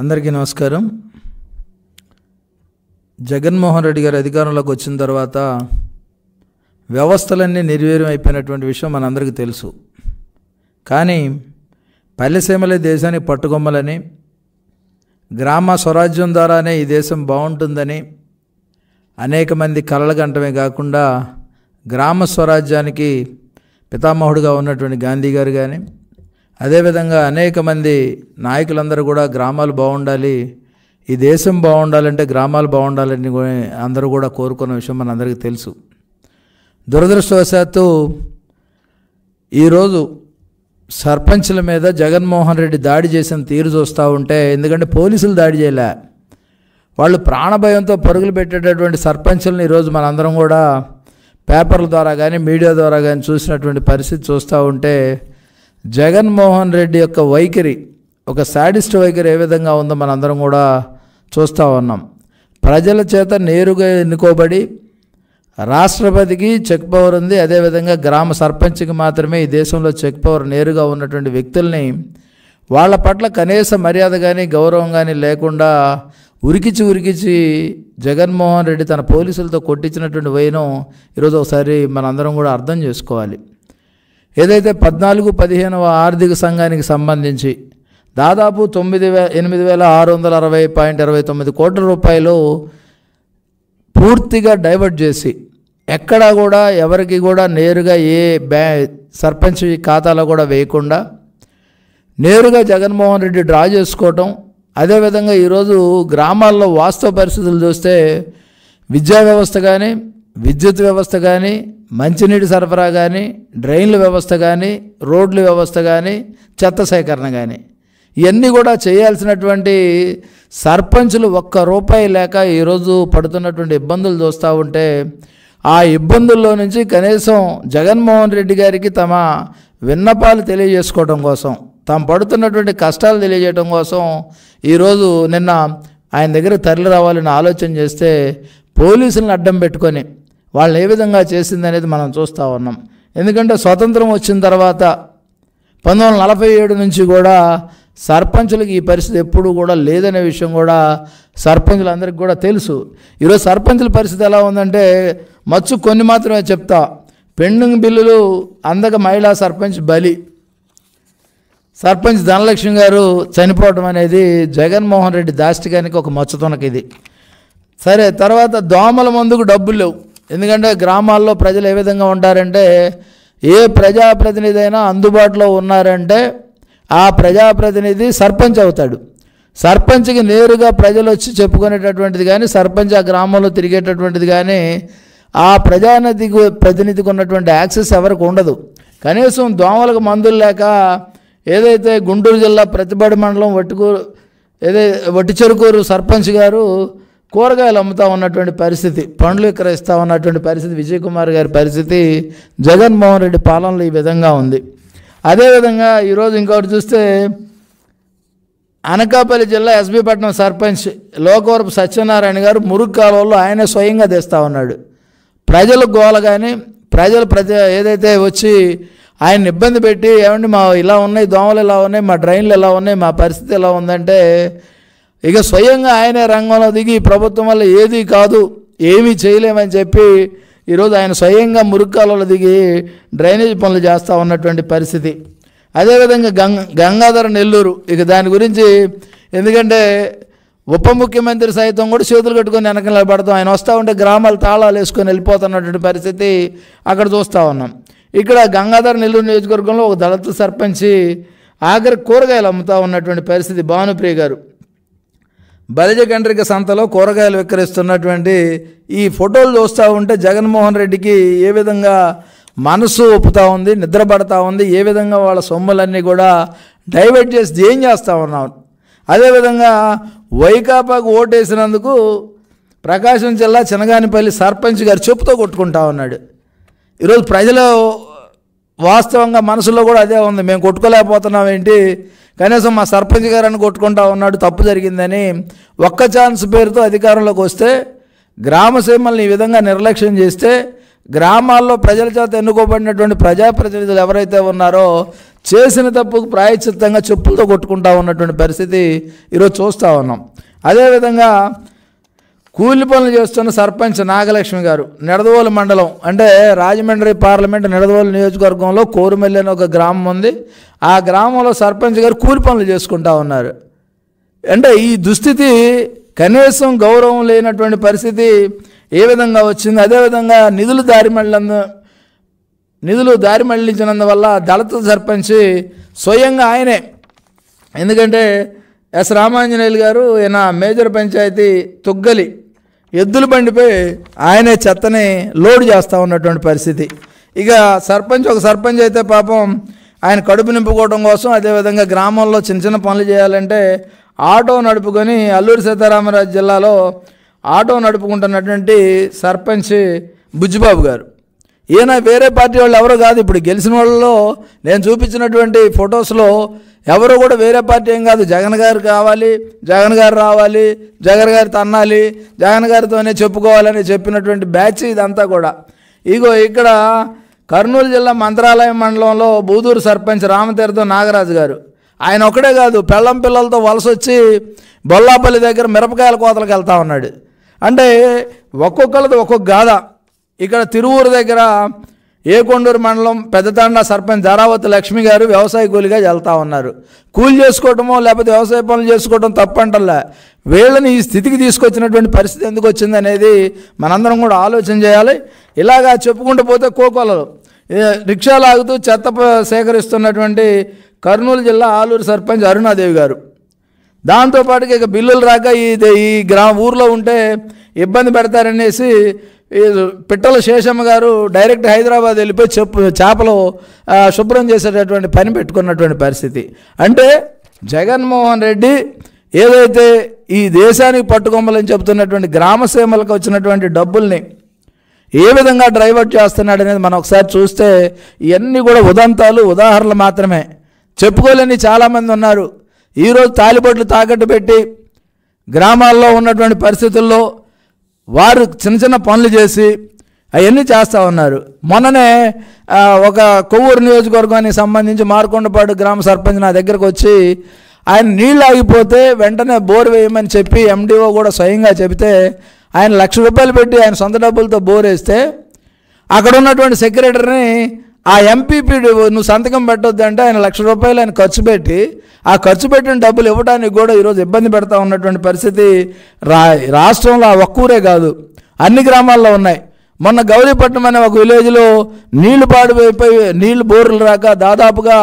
అందరికీ నమస్కారం జగన్మోహన్ రెడ్డి గారు అధికారంలోకి వచ్చిన తర్వాత వ్యవస్థలన్నీ నిర్వీర్యం అయిపోయినటువంటి విషయం మనందరికీ తెలుసు కానీ పల్లెసీమలే దేశాన్ని పట్టుకొమ్మలని గ్రామ స్వరాజ్యం ద్వారానే ఈ దేశం బాగుంటుందని అనేక మంది కలలు కంటమే కాకుండా గ్రామ స్వరాజ్యానికి పితామహుడిగా ఉన్నటువంటి గాంధీ గారు కానీ అదేవిధంగా అనేక మంది నాయకులందరూ కూడా గ్రామాలు బాగుండాలి ఈ దేశం బాగుండాలంటే గ్రామాలు బాగుండాలని అందరూ కూడా కోరుకున్న విషయం మనందరికీ తెలుసు దురదృష్టవశాత్తు ఈరోజు సర్పంచ్ల మీద జగన్మోహన్ రెడ్డి దాడి చేసిన తీరు చూస్తూ ఉంటే ఎందుకంటే పోలీసులు దాడి చేయలే వాళ్ళు ప్రాణభయంతో పరుగులు పెట్టేటటువంటి సర్పంచ్లను ఈరోజు మనందరం కూడా పేపర్ల ద్వారా కానీ మీడియా ద్వారా కానీ చూసినటువంటి పరిస్థితి చూస్తూ ఉంటే జగన్మోహన్ రెడ్డి యొక్క వైఖరి ఒక శాడిస్ట్ వైఖరి ఏ విధంగా ఉందో మనందరం కూడా చూస్తూ ఉన్నాం ప్రజల చేత నేరుగా ఎన్నుకోబడి రాష్ట్రపతికి చెక్ పవర్ ఉంది అదేవిధంగా గ్రామ సర్పంచ్కి మాత్రమే ఈ దేశంలో చెక్ పవర్ నేరుగా ఉన్నటువంటి వ్యక్తుల్ని వాళ్ళ పట్ల కనీస మర్యాద కానీ గౌరవం కానీ లేకుండా ఉరికిచి ఉరికిచి జగన్మోహన్ రెడ్డి తన పోలీసులతో కొట్టించినటువంటి వైనం ఈరోజు ఒకసారి మనందరం కూడా అర్థం చేసుకోవాలి ఏదైతే పద్నాలుగు పదిహేనవ ఆర్థిక సంఘానికి సంబంధించి దాదాపు తొమ్మిది వే ఎనిమిది వేల ఆరు వందల అరవై పాయింట్ అరవై తొమ్మిది కోట్ల రూపాయలు పూర్తిగా డైవర్ట్ చేసి ఎక్కడా కూడా ఎవరికి కూడా నేరుగా ఏ బ్యా సర్పంచ్ ఖాతాలో కూడా వేయకుండా నేరుగా జగన్మోహన్ రెడ్డి డ్రా చేసుకోవటం అదేవిధంగా ఈరోజు గ్రామాల్లో వాస్తవ పరిస్థితులు చూస్తే విద్యా వ్యవస్థ కానీ విద్యుత్ వ్యవస్థ కానీ మంచినీటి సరఫరా కానీ డ్రైన్ల వ్యవస్థ కానీ రోడ్ల వ్యవస్థ కానీ చెత్త సేకరణ కానీ ఇవన్నీ కూడా చేయాల్సినటువంటి సర్పంచులు ఒక్క రూపాయి లేక ఈరోజు పడుతున్నటువంటి ఇబ్బందులు చూస్తూ ఉంటే ఆ ఇబ్బందుల్లో నుంచి కనీసం జగన్మోహన్ రెడ్డి గారికి తమ విన్నపాలు తెలియజేసుకోవడం కోసం తాము పడుతున్నటువంటి కష్టాలు తెలియజేయడం కోసం ఈరోజు నిన్న ఆయన దగ్గర తరలి రావాలని ఆలోచన చేస్తే పోలీసులను అడ్డం పెట్టుకొని వాళ్ళు ఏ విధంగా చేసింది అనేది మనం చూస్తూ ఉన్నాం ఎందుకంటే స్వతంత్రం వచ్చిన తర్వాత పంతొమ్మిది నలభై ఏడు నుంచి కూడా సర్పంచులకు ఈ పరిస్థితి ఎప్పుడూ కూడా లేదనే విషయం కూడా సర్పంచులందరికీ కూడా తెలుసు ఈరోజు సర్పంచుల పరిస్థితి ఎలా ఉందంటే మచ్చు కొన్ని మాత్రమే చెప్తా పెండింగ్ బిల్లులు అందక మహిళా సర్పంచ్ బలి సర్పంచ్ ధనలక్ష్మి గారు చనిపోవడం అనేది జగన్మోహన్ రెడ్డి దాష్టికానికి ఒక మచ్చుతునకి ఇది సరే తర్వాత దోమల మందుకు డబ్బులు లేవు ఎందుకంటే గ్రామాల్లో ప్రజలు ఏ విధంగా ఉంటారంటే ఏ ప్రజాప్రతినిధి అయినా అందుబాటులో ఉన్నారంటే ఆ ప్రజాప్రతినిధి సర్పంచ్ అవుతాడు సర్పంచ్కి నేరుగా ప్రజలు వచ్చి చెప్పుకునేటటువంటిది కానీ సర్పంచ్ ఆ గ్రామంలో తిరిగేటటువంటిది కానీ ఆ ప్రజానదికి ప్రతినిధికి ఉన్నటువంటి యాక్సెస్ ఎవరికి ఉండదు కనీసం దోమలకు మందులు లేక ఏదైతే గుంటూరు జిల్లా ప్రతిబడి మండలం వట్టుకూరు ఏదైతే వట్టిచెరుకూరు సర్పంచ్ గారు కూరగాయలు అమ్ముతా ఉన్నటువంటి పరిస్థితి పండ్లు విక్రయిస్తూ ఉన్నటువంటి పరిస్థితి విజయ్ కుమార్ గారి పరిస్థితి జగన్మోహన్ రెడ్డి పాలనలో ఈ విధంగా ఉంది అదేవిధంగా ఈరోజు ఇంకొకటి చూస్తే అనకాపల్లి జిల్లా ఎస్బీపట్నం సర్పంచ్ లోకవరపు సత్యనారాయణ గారు మురుగు కాలువల్లో ఆయనే స్వయంగా తెస్తూ ఉన్నాడు ప్రజలు గోల కానీ ప్రజలు ప్రతి ఏదైతే వచ్చి ఆయన ఇబ్బంది పెట్టి ఏమండి మా ఇలా ఉన్నాయి దోమలు ఇలా ఉన్నాయి మా డ్రైన్లు ఇలా ఉన్నాయి మా పరిస్థితి ఎలా ఉందంటే ఇక స్వయంగా ఆయనే రంగంలో దిగి ప్రభుత్వం వల్ల ఏది కాదు ఏమీ చేయలేమని చెప్పి ఈరోజు ఆయన స్వయంగా మురుక్కాలలో దిగి డ్రైనేజ్ పనులు చేస్తూ ఉన్నటువంటి పరిస్థితి అదేవిధంగా గంగ గంగాధర నెల్లూరు ఇక దాని గురించి ఎందుకంటే ఉప ముఖ్యమంత్రి సైతం కూడా చేతులు కట్టుకొని వెనక నిలబడతాం ఆయన వస్తూ ఉంటే గ్రామాలు తాళాలు వేసుకొని వెళ్ళిపోతున్నటువంటి పరిస్థితి అక్కడ చూస్తూ ఉన్నాం ఇక్కడ గంగాధర నెల్లూరు నియోజకవర్గంలో ఒక దళిత సర్పంచి ఆఖరి కూరగాయలు అమ్ముతూ ఉన్నటువంటి పరిస్థితి భానుప్రియ గారు బలిజ గండ్రిక సంతలో కూరగాయలు విక్రయిస్తున్నటువంటి ఈ ఫోటోలు చూస్తూ ఉంటే జగన్మోహన్ రెడ్డికి ఏ విధంగా మనసు ఒప్పుతూ ఉంది నిద్రపడతా ఉంది ఏ విధంగా వాళ్ళ సొమ్ములన్నీ కూడా డైవర్ట్ చేసి ఏం చేస్తూ ఉన్నాం అదేవిధంగా వైకాపాకు ఓటేసినందుకు ప్రకాశం జిల్లా చినగానిపల్లి సర్పంచ్ గారు చెప్పుతో కొట్టుకుంటా ఉన్నాడు ఈరోజు ప్రజలు వాస్తవంగా మనసులో కూడా అదే ఉంది మేము కొట్టుకోలేకపోతున్నాం ఏంటి కనీసం మా సర్పంచ్ గారని కొట్టుకుంటా ఉన్నాడు తప్పు జరిగిందని ఒక్క ఛాన్స్ పేరుతో అధికారంలోకి వస్తే గ్రామ సీమల్ని ఈ విధంగా నిర్లక్ష్యం చేస్తే గ్రామాల్లో ప్రజల చేత ఎన్నుకోబడినటువంటి ప్రజాప్రతినిధులు ఎవరైతే ఉన్నారో చేసిన తప్పుకు ప్రాయచిత్తంగా చెప్పులతో కొట్టుకుంటా ఉన్నటువంటి పరిస్థితి ఈరోజు చూస్తూ ఉన్నాం అదేవిధంగా కూలి పనులు చేస్తున్న సర్పంచ్ నాగలక్ష్మి గారు నిడదవోలు మండలం అంటే రాజమండ్రి పార్లమెంట్ నిడదవోలు నియోజకవర్గంలో కోరుమల్లి అని ఒక గ్రామం ఉంది ఆ గ్రామంలో సర్పంచ్ గారు కూలి పనులు చేసుకుంటా ఉన్నారు అంటే ఈ దుస్థితి కనీసం గౌరవం లేనటువంటి పరిస్థితి ఏ విధంగా వచ్చింది అదేవిధంగా నిధులు దారి మళ్ళందు నిధులు దారి మళ్లించినందువల్ల దళిత సర్పంచ్ స్వయంగా ఆయనే ఎందుకంటే ఎస్ రామాంజనేయులు గారు ఈయన మేజర్ పంచాయతీ తుగ్గలి ఎద్దుల బండిపై ఆయనే చెత్తని లోడ్ చేస్తూ ఉన్నటువంటి పరిస్థితి ఇక సర్పంచ్ ఒక సర్పంచ్ అయితే పాపం ఆయన కడుపు నింపుకోవడం కోసం అదేవిధంగా గ్రామంలో చిన్న చిన్న పనులు చేయాలంటే ఆటో నడుపుకొని అల్లూరి సీతారామరాజు జిల్లాలో ఆటో నడుపుకుంటున్నటువంటి సర్పంచ్ బుజ్జిబాబు గారు ఈయన వేరే పార్టీ వాళ్ళు ఎవరో కాదు ఇప్పుడు గెలిచిన వాళ్ళలో నేను చూపించినటువంటి ఫొటోస్లో ఎవరు కూడా వేరే పార్టీ ఏం కాదు జగన్ గారు కావాలి జగన్ గారు రావాలి జగన్ గారు తన్నాలి జగన్ గారితోనే చెప్పుకోవాలని చెప్పినటువంటి బ్యాచ్ ఇదంతా కూడా ఇగో ఇక్కడ కర్నూలు జిల్లా మంత్రాలయం మండలంలో బూదూరు సర్పంచ్ రామతీర్థం నాగరాజు గారు ఆయన ఒకడే కాదు పెళ్ళం పిల్లలతో వలస వచ్చి బొల్లాపల్లి దగ్గర మిరపకాయల కోతలకు వెళ్తా ఉన్నాడు అంటే ఒక్కొక్కళ్ళది ఒక్కొక్క గాథ ఇక్కడ తిరువూరు దగ్గర ఏకొండూరు మండలం పెద్దతాండ సర్పంచ్ ధారావతి లక్ష్మి గారు వ్యవసాయ కూలిగా వెళ్తా ఉన్నారు కూలి చేసుకోవటమో లేకపోతే వ్యవసాయ పనులు చేసుకోవటం తప్పంటల్లా వీళ్ళని ఈ స్థితికి తీసుకొచ్చినటువంటి పరిస్థితి ఎందుకు వచ్చింది అనేది మనందరం కూడా ఆలోచన చేయాలి ఇలాగా చెప్పుకుంటూ పోతే కోకొలలు రిక్షాలు ఆగుతూ చెత్త సేకరిస్తున్నటువంటి కర్నూలు జిల్లా ఆలూరు సర్పంచ్ అరుణాదేవి గారు దాంతోపాటుగా ఇక బిల్లులు రాక ఈ ఈ గ్రా ఊర్లో ఉంటే ఇబ్బంది పెడతారనేసి పిట్టల శేషమ్మ గారు డైరెక్ట్ హైదరాబాద్ వెళ్ళిపోయి చెప్పు చేపలు శుభ్రం చేసేటటువంటి పని పెట్టుకున్నటువంటి పరిస్థితి అంటే జగన్మోహన్ రెడ్డి ఏదైతే ఈ దేశానికి పట్టుకొమ్మలని చెబుతున్నటువంటి గ్రామసీమలకు వచ్చినటువంటి డబ్బుల్ని ఏ విధంగా డ్రైవర్ట్ చేస్తున్నాడు అనేది మనం ఒకసారి చూస్తే ఇవన్నీ కూడా ఉదంతాలు ఉదాహరణలు మాత్రమే చెప్పుకోలేని చాలామంది ఉన్నారు ఈరోజు తాలిబొట్లు తాకట్టు పెట్టి గ్రామాల్లో ఉన్నటువంటి పరిస్థితుల్లో వారు చిన్న చిన్న పనులు చేసి అవన్నీ చేస్తూ ఉన్నారు మొన్ననే ఒక కొవ్వూరు నియోజకవర్గానికి సంబంధించి మార్కొండపాడు గ్రామ సర్పంచ్ నా దగ్గరకు వచ్చి ఆయన నీళ్ళు ఆగిపోతే వెంటనే బోర్ వేయమని చెప్పి ఎండిఓ కూడా స్వయంగా చెబితే ఆయన లక్ష రూపాయలు పెట్టి ఆయన సొంత డబ్బులతో బోర్ వేస్తే అక్కడ ఉన్నటువంటి సెక్రటరీని ఆ ఎంపీపీ నువ్వు సంతకం పెట్టొద్దు అంటే ఆయన లక్ష రూపాయలు ఆయన ఖర్చు పెట్టి ఆ ఖర్చు పెట్టిన డబ్బులు ఇవ్వడానికి కూడా ఈరోజు ఇబ్బంది పెడతా ఉన్నటువంటి పరిస్థితి రా రాష్ట్రంలో ఆ ఒక్కూరే కాదు అన్ని గ్రామాల్లో ఉన్నాయి మొన్న గౌరీపట్నం అనే ఒక విలేజ్లో నీళ్లు పాడిపోయిపోయి నీళ్లు బోర్లు రాక దాదాపుగా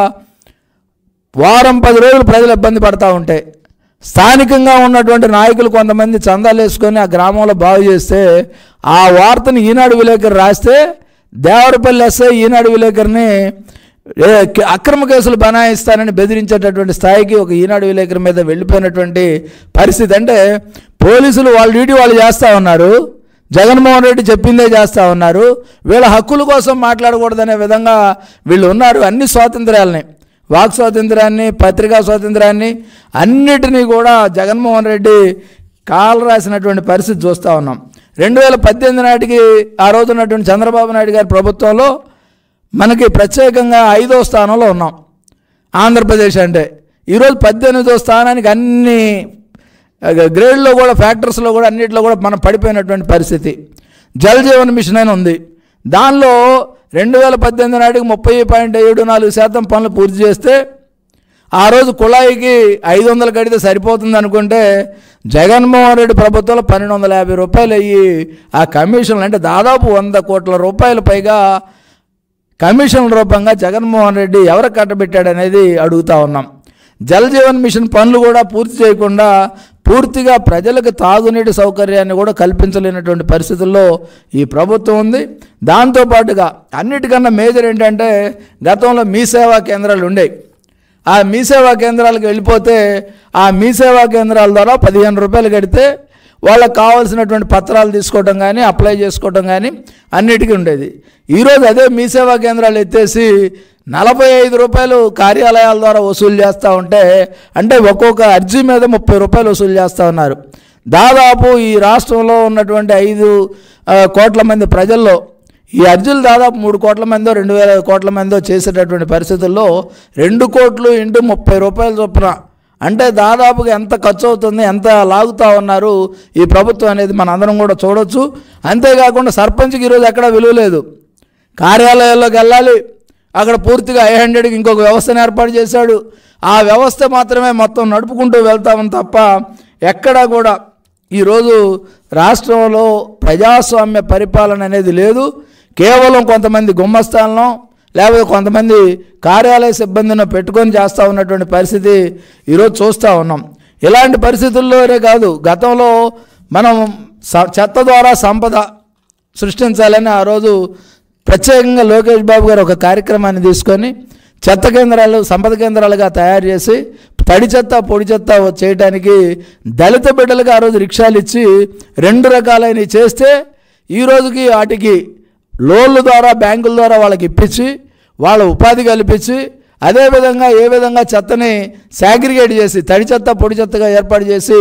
వారం పది రోజులు ప్రజలు ఇబ్బంది పడతా ఉంటాయి స్థానికంగా ఉన్నటువంటి నాయకులు కొంతమంది చందాలు వేసుకొని ఆ గ్రామంలో బాగు చేస్తే ఆ వార్తను ఈనాడు విలేకరు రాస్తే దేవరపల్లి ఎస్ఐ ఈనాడు విలేకరిని అక్రమ కేసులు బనాయిస్తానని బెదిరించేటటువంటి స్థాయికి ఒక ఈనాడు విలేకరి మీద వెళ్ళిపోయినటువంటి పరిస్థితి అంటే పోలీసులు వాళ్ళ డ్యూటీ వాళ్ళు చేస్తూ ఉన్నారు జగన్మోహన్ రెడ్డి చెప్పిందే చేస్తూ ఉన్నారు వీళ్ళ హక్కుల కోసం మాట్లాడకూడదనే విధంగా వీళ్ళు ఉన్నారు అన్ని స్వాతంత్రాలని వాక్ స్వాతంత్రాన్ని పత్రికా స్వాతంత్రాన్ని అన్నిటినీ కూడా జగన్మోహన్ రెడ్డి కాలు రాసినటువంటి పరిస్థితి చూస్తూ ఉన్నాం రెండు వేల పద్దెనిమిది నాటికి ఆ రోజు ఉన్నటువంటి చంద్రబాబు నాయుడు గారి ప్రభుత్వంలో మనకి ప్రత్యేకంగా ఐదో స్థానంలో ఉన్నాం ఆంధ్రప్రదేశ్ అంటే ఈరోజు పద్దెనిమిదో స్థానానికి అన్ని గ్రేడ్లో కూడా ఫ్యాక్టర్స్లో కూడా అన్నింటిలో కూడా మనం పడిపోయినటువంటి పరిస్థితి జల్ జీవన్ మిషన్ అని ఉంది దానిలో రెండు వేల పద్దెనిమిది నాటికి ముప్పై పాయింట్ ఏడు నాలుగు శాతం పనులు పూర్తి చేస్తే ఆ రోజు కుళాయికి ఐదు వందలు కడితే సరిపోతుంది అనుకుంటే జగన్మోహన్ రెడ్డి ప్రభుత్వంలో పన్నెండు వందల యాభై రూపాయలు అయ్యి ఆ కమిషన్లు అంటే దాదాపు వంద కోట్ల రూపాయల పైగా కమిషన్ల రూపంగా జగన్మోహన్ రెడ్డి ఎవరు కట్టబెట్టాడనేది అడుగుతా ఉన్నాం జల జీవన్ మిషన్ పనులు కూడా పూర్తి చేయకుండా పూర్తిగా ప్రజలకు తాగునీటి సౌకర్యాన్ని కూడా కల్పించలేనటువంటి పరిస్థితుల్లో ఈ ప్రభుత్వం ఉంది దాంతోపాటుగా అన్నిటికన్నా మేజర్ ఏంటంటే గతంలో మీ సేవా కేంద్రాలు ఉండేవి ఆ మీ సేవా కేంద్రాలకు వెళ్ళిపోతే ఆ మీ సేవా కేంద్రాల ద్వారా పదిహేను రూపాయలు కడితే వాళ్ళకు కావాల్సినటువంటి పత్రాలు తీసుకోవడం కానీ అప్లై చేసుకోవడం కానీ అన్నిటికీ ఉండేది ఈరోజు అదే మీ సేవా కేంద్రాలు ఎత్తేసి నలభై ఐదు రూపాయలు కార్యాలయాల ద్వారా వసూలు చేస్తూ ఉంటే అంటే ఒక్కొక్క అర్జీ మీద ముప్పై రూపాయలు వసూలు చేస్తూ ఉన్నారు దాదాపు ఈ రాష్ట్రంలో ఉన్నటువంటి ఐదు కోట్ల మంది ప్రజల్లో ఈ అర్జులు దాదాపు మూడు కోట్ల మందో రెండు వేల కోట్ల మందో చేసేటటువంటి పరిస్థితుల్లో రెండు కోట్లు ఇంటూ ముప్పై రూపాయల చొప్పున అంటే దాదాపుగా ఎంత ఖర్చు అవుతుంది ఎంత లాగుతూ ఉన్నారు ఈ ప్రభుత్వం అనేది మన అందరం కూడా చూడవచ్చు అంతేకాకుండా సర్పంచ్కి ఈరోజు ఎక్కడా విలువ లేదు కార్యాలయాల్లోకి వెళ్ళాలి అక్కడ పూర్తిగా ఐ హండ్రెడ్కి ఇంకొక వ్యవస్థను ఏర్పాటు చేశాడు ఆ వ్యవస్థ మాత్రమే మొత్తం నడుపుకుంటూ వెళ్తామని తప్ప ఎక్కడా కూడా ఈరోజు రాష్ట్రంలో ప్రజాస్వామ్య పరిపాలన అనేది లేదు కేవలం కొంతమంది గుమ్మస్థానం లేకపోతే కొంతమంది కార్యాలయ సిబ్బందిని పెట్టుకొని చేస్తూ ఉన్నటువంటి పరిస్థితి ఈరోజు చూస్తూ ఉన్నాం ఇలాంటి పరిస్థితుల్లోనే కాదు గతంలో మనం చెత్త ద్వారా సంపద సృష్టించాలని ఆ రోజు ప్రత్యేకంగా లోకేష్ బాబు గారు ఒక కార్యక్రమాన్ని తీసుకొని చెత్త కేంద్రాలు సంపద కేంద్రాలుగా తయారు చేసి తడి చెత్త పొడి చెత్త చేయడానికి దళిత బిడ్డలకు ఆ రోజు రిక్షాలు ఇచ్చి రెండు రకాలైనవి చేస్తే ఈ రోజుకి వాటికి లోన్ల ద్వారా బ్యాంకుల ద్వారా వాళ్ళకి ఇప్పించి వాళ్ళ ఉపాధి కల్పించి అదేవిధంగా ఏ విధంగా చెత్తని సాగ్రిగేట్ చేసి తడి చెత్త పొడి చెత్తగా ఏర్పాటు చేసి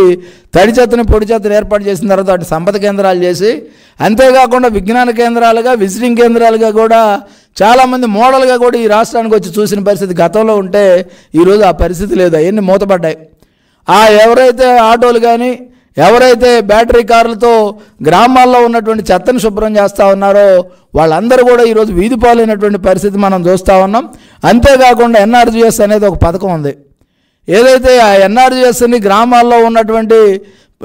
తడి చెత్తని పొడి చెత్తను ఏర్పాటు చేసిన తర్వాత వాటి సంపద కేంద్రాలు చేసి అంతేకాకుండా విజ్ఞాన కేంద్రాలుగా విజిటింగ్ కేంద్రాలుగా కూడా చాలామంది మోడల్గా కూడా ఈ రాష్ట్రానికి వచ్చి చూసిన పరిస్థితి గతంలో ఉంటే ఈరోజు ఆ పరిస్థితి లేదు అవన్నీ మూతపడ్డాయి ఆ ఎవరైతే ఆటోలు కానీ ఎవరైతే బ్యాటరీ కార్లతో గ్రామాల్లో ఉన్నటువంటి చెత్తను శుభ్రం చేస్తూ ఉన్నారో వాళ్ళందరూ కూడా ఈరోజు వీధి పాలైనటువంటి పరిస్థితి మనం చూస్తూ ఉన్నాం అంతేకాకుండా ఎన్ఆర్జీఎస్ అనేది ఒక పథకం ఉంది ఏదైతే ఆ ఎన్ఆర్జీఎస్ని గ్రామాల్లో ఉన్నటువంటి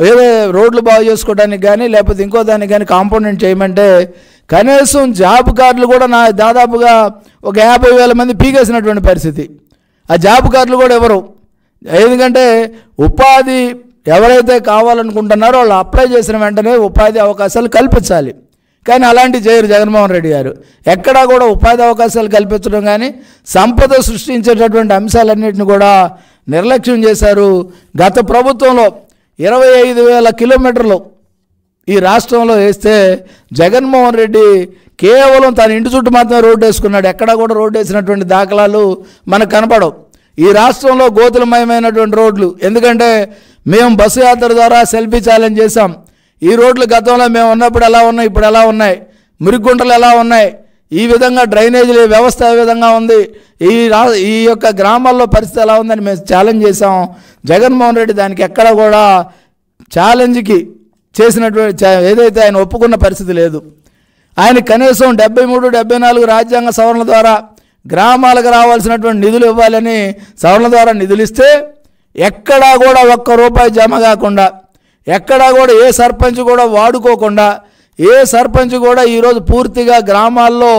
ఏదో రోడ్లు బాగు చేసుకోవడానికి కానీ లేకపోతే ఇంకో దానికి కానీ కాంపౌండెంట్ చేయమంటే కనీసం జాబ్ కార్డులు కూడా నా దాదాపుగా ఒక యాభై వేల మంది పీకేసినటువంటి పరిస్థితి ఆ జాబ్ కార్డులు కూడా ఎవరు ఎందుకంటే ఉపాధి ఎవరైతే కావాలనుకుంటున్నారో వాళ్ళు అప్లై చేసిన వెంటనే ఉపాధి అవకాశాలు కల్పించాలి కానీ అలాంటి చేయరు జగన్మోహన్ రెడ్డి గారు ఎక్కడా కూడా ఉపాధి అవకాశాలు కల్పించడం కానీ సంపద సృష్టించేటటువంటి అంశాలన్నింటిని కూడా నిర్లక్ష్యం చేశారు గత ప్రభుత్వంలో ఇరవై ఐదు వేల కిలోమీటర్లు ఈ రాష్ట్రంలో వేస్తే జగన్మోహన్ రెడ్డి కేవలం తన ఇంటి చుట్టూ మాత్రమే రోడ్డు వేసుకున్నాడు ఎక్కడా కూడా రోడ్డు వేసినటువంటి దాఖలాలు మనకు కనపడవు ఈ రాష్ట్రంలో గోతులమయమైనటువంటి రోడ్లు ఎందుకంటే మేము బస్సు యాత్ర ద్వారా సెల్ఫీ ఛాలెంజ్ చేశాం ఈ రోడ్లు గతంలో మేము ఉన్నప్పుడు ఎలా ఉన్నాయి ఇప్పుడు ఎలా ఉన్నాయి మురిగుంటలు ఎలా ఉన్నాయి ఈ విధంగా డ్రైనేజీ వ్యవస్థ ఏ విధంగా ఉంది ఈ రా ఈ యొక్క గ్రామాల్లో పరిస్థితి ఎలా ఉందని మేము ఛాలెంజ్ చేసాం జగన్మోహన్ రెడ్డి దానికి ఎక్కడ కూడా ఛాలెంజ్కి చేసినటువంటి ఏదైతే ఆయన ఒప్పుకున్న పరిస్థితి లేదు ఆయన కనీసం డెబ్బై మూడు నాలుగు రాజ్యాంగ సవరణ ద్వారా గ్రామాలకు రావాల్సినటువంటి నిధులు ఇవ్వాలని సవరణ ద్వారా నిధులు ఇస్తే ఎక్కడా కూడా ఒక్క రూపాయి జమ కాకుండా ఎక్కడా కూడా ఏ సర్పంచ్ కూడా వాడుకోకుండా ఏ సర్పంచ్ కూడా ఈరోజు పూర్తిగా గ్రామాల్లో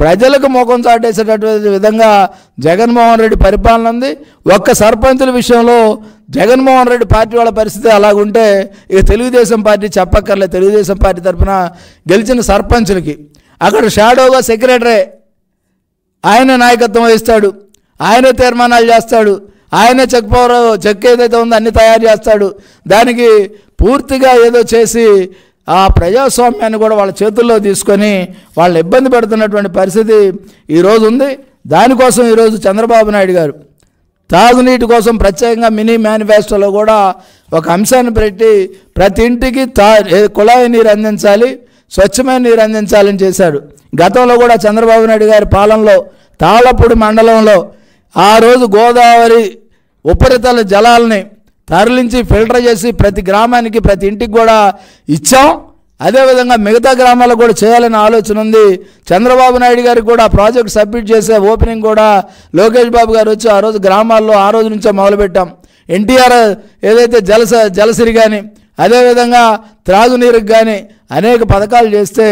ప్రజలకు ముఖం చాటేసేటటువంటి విధంగా జగన్మోహన్ రెడ్డి పరిపాలన ఉంది ఒక్క సర్పంచుల విషయంలో జగన్మోహన్ రెడ్డి పార్టీ వాళ్ళ పరిస్థితి అలాగుంటే ఇక తెలుగుదేశం పార్టీ చెప్పక్కర్లే తెలుగుదేశం పార్టీ తరఫున గెలిచిన సర్పంచులకి అక్కడ షాడోగా సెక్రటరీ ఆయన నాయకత్వం వహిస్తాడు ఆయనే తీర్మానాలు చేస్తాడు ఆయనే చెక్ పవర్ చెక్ ఏదైతే ఉందో అన్ని తయారు చేస్తాడు దానికి పూర్తిగా ఏదో చేసి ఆ ప్రజాస్వామ్యాన్ని కూడా వాళ్ళ చేతుల్లో తీసుకొని వాళ్ళు ఇబ్బంది పెడుతున్నటువంటి పరిస్థితి ఈరోజు ఉంది దానికోసం ఈరోజు చంద్రబాబు నాయుడు గారు తాగునీటి కోసం ప్రత్యేకంగా మినీ మేనిఫెస్టోలో కూడా ఒక అంశాన్ని పెట్టి ప్రతి ఇంటికి తా కుళాయి నీరు అందించాలి స్వచ్ఛమైన నీరు అందించాలని చేశాడు గతంలో కూడా చంద్రబాబు నాయుడు గారి పాలనలో తాళపూడి మండలంలో ఆ రోజు గోదావరి ఉపరితల జలాలని తరలించి ఫిల్టర్ చేసి ప్రతి గ్రామానికి ప్రతి ఇంటికి కూడా ఇచ్చాం అదేవిధంగా మిగతా గ్రామాలకు కూడా చేయాలనే ఆలోచన ఉంది చంద్రబాబు నాయుడు గారికి కూడా ప్రాజెక్ట్ సబ్మిట్ చేసే ఓపెనింగ్ కూడా లోకేష్ బాబు గారు వచ్చి ఆ రోజు గ్రామాల్లో ఆ రోజు నుంచే మొదలుపెట్టాం ఎన్టీఆర్ ఏదైతే జలస జలసిరి కానీ అదేవిధంగా త్రాగునీరుకు కానీ అనేక పథకాలు చేస్తే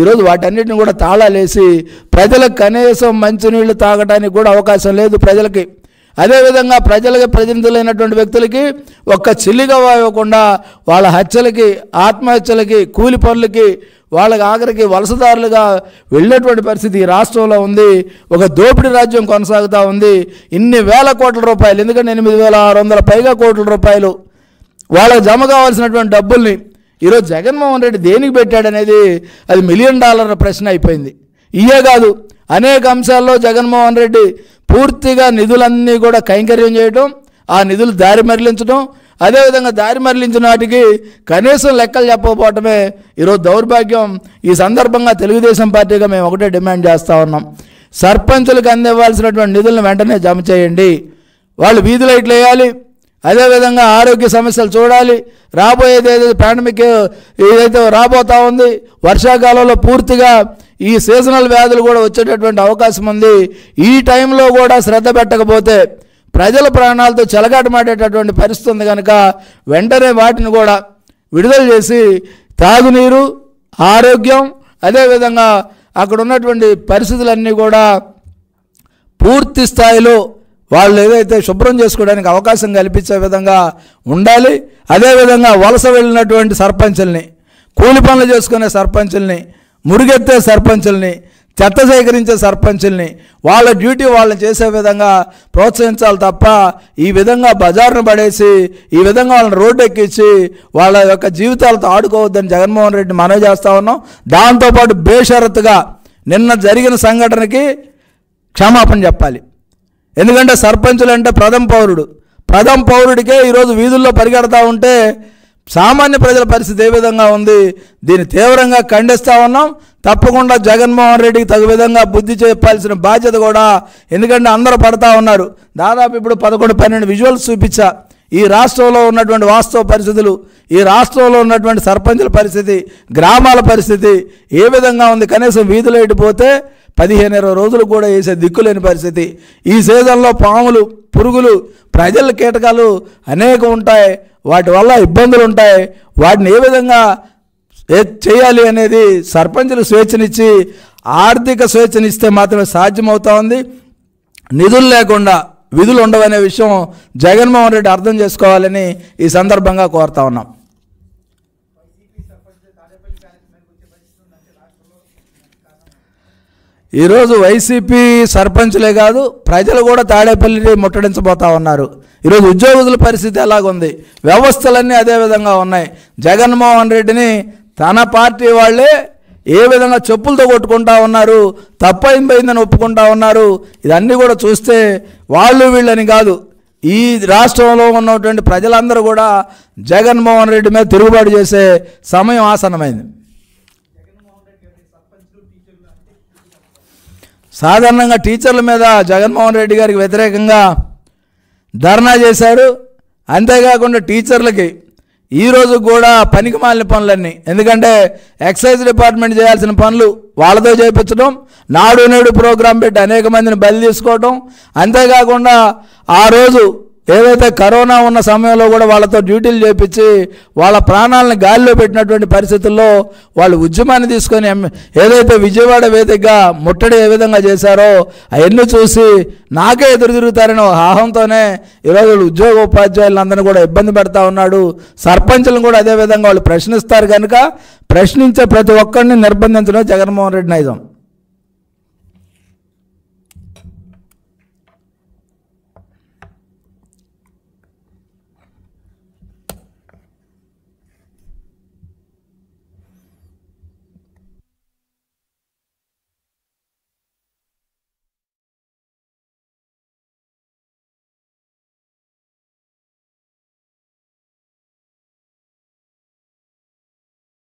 ఈరోజు వాటన్నిటిని కూడా తాళాలేసి ప్రజలకు కనీసం మంచినీళ్ళు తాగడానికి కూడా అవకాశం లేదు ప్రజలకి అదేవిధంగా ప్రజలకి ప్రతినిధులైనటువంటి వ్యక్తులకి ఒక్క చిల్లిగా ఇవ్వకుండా వాళ్ళ హత్యలకి ఆత్మహత్యలకి కూలి పనులకి వాళ్ళకి ఆఖరికి వలసదారులుగా వెళ్ళినటువంటి పరిస్థితి ఈ రాష్ట్రంలో ఉంది ఒక దోపిడీ రాజ్యం కొనసాగుతూ ఉంది ఇన్ని వేల కోట్ల రూపాయలు ఎందుకంటే ఎనిమిది వేల ఆరు వందల పైగా కోట్ల రూపాయలు వాళ్ళకి జమ కావాల్సినటువంటి డబ్బుల్ని ఈరోజు జగన్మోహన్ రెడ్డి దేనికి పెట్టాడనేది అది మిలియన్ డాలర్ల ప్రశ్న అయిపోయింది ఇయే కాదు అనేక అంశాల్లో జగన్మోహన్ రెడ్డి పూర్తిగా నిధులన్నీ కూడా కైంకర్యం చేయడం ఆ నిధులు దారి మరలించడం అదేవిధంగా దారి మరలించిన వాటికి కనీసం లెక్కలు చెప్పకపోవటమే ఈరోజు దౌర్భాగ్యం ఈ సందర్భంగా తెలుగుదేశం పార్టీగా మేము ఒకటే డిమాండ్ చేస్తూ ఉన్నాం సర్పంచులకు అందివ్వాల్సినటువంటి నిధులను వెంటనే జమ చేయండి వాళ్ళు వీధి లైట్లు వేయాలి అదేవిధంగా ఆరోగ్య సమస్యలు చూడాలి రాబోయేది ఏదైతే పాండమిక్ ఏదైతే రాబోతా ఉంది వర్షాకాలంలో పూర్తిగా ఈ సీజనల్ వ్యాధులు కూడా వచ్చేటటువంటి అవకాశం ఉంది ఈ టైంలో కూడా శ్రద్ధ పెట్టకపోతే ప్రజల ప్రాణాలతో చెలగాటమాడేటటువంటి పరిస్థితి ఉంది కనుక వెంటనే వాటిని కూడా విడుదల చేసి తాగునీరు ఆరోగ్యం అదేవిధంగా అక్కడ ఉన్నటువంటి పరిస్థితులన్నీ కూడా పూర్తి స్థాయిలో వాళ్ళు ఏదైతే శుభ్రం చేసుకోవడానికి అవకాశం కల్పించే విధంగా ఉండాలి అదేవిధంగా వలస వెళ్ళినటువంటి సర్పంచుల్ని కూలి పనులు చేసుకునే సర్పంచుల్ని మురుగెత్తే సర్పంచుల్ని చెత్త సేకరించే సర్పంచుల్ని వాళ్ళ డ్యూటీ వాళ్ళని చేసే విధంగా ప్రోత్సహించాలి తప్ప ఈ విధంగా బజార్ను పడేసి ఈ విధంగా వాళ్ళని రోడ్డు ఎక్కించి వాళ్ళ యొక్క జీవితాలతో ఆడుకోవద్దని జగన్మోహన్ రెడ్డి మనవి చేస్తూ ఉన్నాం దాంతోపాటు బేషరత్తుగా నిన్న జరిగిన సంఘటనకి క్షమాపణ చెప్పాలి ఎందుకంటే సర్పంచులు అంటే ప్రథమ పౌరుడు ప్రథమ పౌరుడికే ఈరోజు వీధుల్లో పరిగెడతా ఉంటే సామాన్య ప్రజల పరిస్థితి ఏ విధంగా ఉంది దీన్ని తీవ్రంగా ఖండిస్తూ ఉన్నాం తప్పకుండా జగన్మోహన్ రెడ్డికి తగు విధంగా బుద్ధి చెప్పాల్సిన బాధ్యత కూడా ఎందుకంటే అందరూ పడతా ఉన్నారు దాదాపు ఇప్పుడు పదకొండు పన్నెండు విజువల్స్ చూపించా ఈ రాష్ట్రంలో ఉన్నటువంటి వాస్తవ పరిస్థితులు ఈ రాష్ట్రంలో ఉన్నటువంటి సర్పంచుల పరిస్థితి గ్రామాల పరిస్థితి ఏ విధంగా ఉంది కనీసం వీధులు ఇటుపోతే పదిహేను ఇరవై రోజులు కూడా వేసే దిక్కులేని పరిస్థితి ఈ సీజన్లో పాములు పురుగులు ప్రజల కీటకాలు అనేక ఉంటాయి వాటి వల్ల ఇబ్బందులు ఉంటాయి వాటిని ఏ విధంగా చేయాలి అనేది సర్పంచులు స్వేచ్ఛనిచ్చి ఆర్థిక స్వేచ్ఛనిస్తే మాత్రమే సాధ్యమవుతా ఉంది నిధులు లేకుండా విధులు ఉండవనే విషయం జగన్మోహన్ రెడ్డి అర్థం చేసుకోవాలని ఈ సందర్భంగా కోరుతా ఉన్నాం ఈరోజు వైసీపీ సర్పంచ్లే కాదు ప్రజలు కూడా తాడేపల్లిని ముట్టడించబోతా ఉన్నారు ఈరోజు ఉద్యోగుల పరిస్థితి ఎలాగుంది వ్యవస్థలన్నీ అదేవిధంగా ఉన్నాయి జగన్మోహన్ రెడ్డిని తన పార్టీ వాళ్ళే ఏ విధంగా చెప్పులతో కొట్టుకుంటా ఉన్నారు తప్పైంది పోయిందని ఒప్పుకుంటా ఉన్నారు ఇదన్నీ కూడా చూస్తే వాళ్ళు వీళ్ళని కాదు ఈ రాష్ట్రంలో ఉన్నటువంటి ప్రజలందరూ కూడా జగన్మోహన్ రెడ్డి మీద తిరుగుబాటు చేసే సమయం ఆసనమైంది సాధారణంగా టీచర్ల మీద జగన్మోహన్ రెడ్డి గారికి వ్యతిరేకంగా ధర్నా చేశారు అంతేకాకుండా టీచర్లకి ఈరోజు కూడా పనికి మాలిన పనులన్నీ ఎందుకంటే ఎక్సైజ్ డిపార్ట్మెంట్ చేయాల్సిన పనులు వాళ్ళతో చేయించడం నాడు నేడు ప్రోగ్రాం పెట్టి అనేక మందిని బలి తీసుకోవటం అంతేకాకుండా ఆ రోజు ఏదైతే కరోనా ఉన్న సమయంలో కూడా వాళ్ళతో డ్యూటీలు చేపించి వాళ్ళ ప్రాణాలను గాలిలో పెట్టినటువంటి పరిస్థితుల్లో వాళ్ళు ఉద్యమాన్ని తీసుకొని ఏదైతే విజయవాడ వేదికగా ముట్టడి ఏ విధంగా చేశారో అవన్నీ చూసి నాకే ఎదురు తిరుగుతారని ఒక హాహంతోనే ఈరోజు ఉద్యోగ ఉపాధ్యాయులందరినీ కూడా ఇబ్బంది పెడతా ఉన్నాడు సర్పంచులను కూడా అదేవిధంగా వాళ్ళు ప్రశ్నిస్తారు కనుక ప్రశ్నించే ప్రతి ఒక్కరిని నిర్బంధించడం జగన్మోహన్ రెడ్డి నైజం